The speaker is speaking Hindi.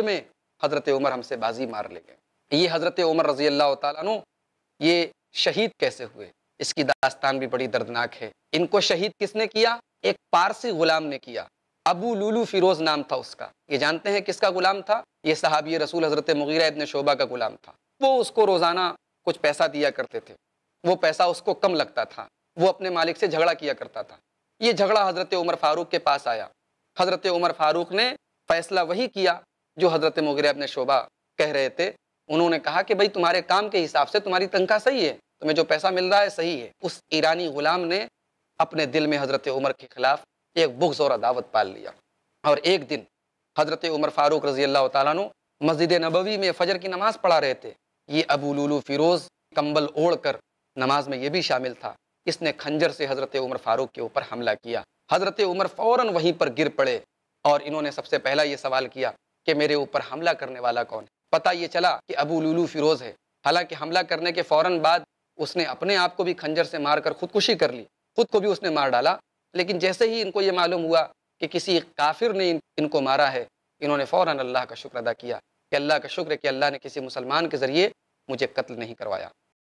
में हज़रत उमर हमसे बाजी मार ले गए ये हज़रत उमर रज़ी अल्लाह तु ये शहीद कैसे हुए इसकी दास्तान भी बड़ी दर्दनाक है इनको शहीद किसने किया एक पारसी गुलाम ने किया अबू लूलू फिरोज नाम था उसका ये जानते हैं किसका गुलाम था ये सहाबी रसूल हज़रत मुगीरा इबन शोबा का गुलाम था वो उसको रोज़ाना कुछ पैसा दिया करते थे वो पैसा उसको कम लगता था वो अपने मालिक से झगड़ा किया करता था ये झगड़ा हज़रत उमर फारूक के पास आया हज़रत उमर फारूक ने फैसला वही किया जो हजरत मुगरब अपने शोभा कह रहे थे उन्होंने कहा कि भाई तुम्हारे काम के हिसाब से तुम्हारी तनख्वाह सही है तुम्हें जो पैसा मिल रहा है सही है उस ईरानी गुलाम ने अपने दिल में हजरत उमर के खिलाफ एक बुग्ज और अदावत पाल लिया और एक दिन हजरत उमर फारूक रजी अल्लाह तु मस्जिद नबवी में फ़जर की नमाज़ पढ़ा रहे थे ये अबू लुलू फ़िरोज़ कंबल ओढ़ कर नमाज में ये भी शामिल था इसने खंजर से हज़रत उमर फारूक के ऊपर हमला किया हज़रत उमर फ़ौर वहीं पर गिर पड़े और इन्होंने सबसे पहला ये सवाल किया कि मेरे ऊपर हमला करने वाला कौन है पता ये चला कि अबू लुलू फिरोज़ है हालांकि हमला करने के फ़ौर बाद उसने अपने आप को भी खंजर से मार कर खुदकुशी कर ली खुद को भी उसने मार डाला लेकिन जैसे ही इनको ये मालूम हुआ कि किसी काफिर ने इनको मारा है इन्होंने फ़ौर अल्लाह का शुक्र अदा किया कि अल्लाह का शुक्र कि अल्लाह ने किसी मुसलमान के ज़रिए मुझे कत्ल नहीं करवाया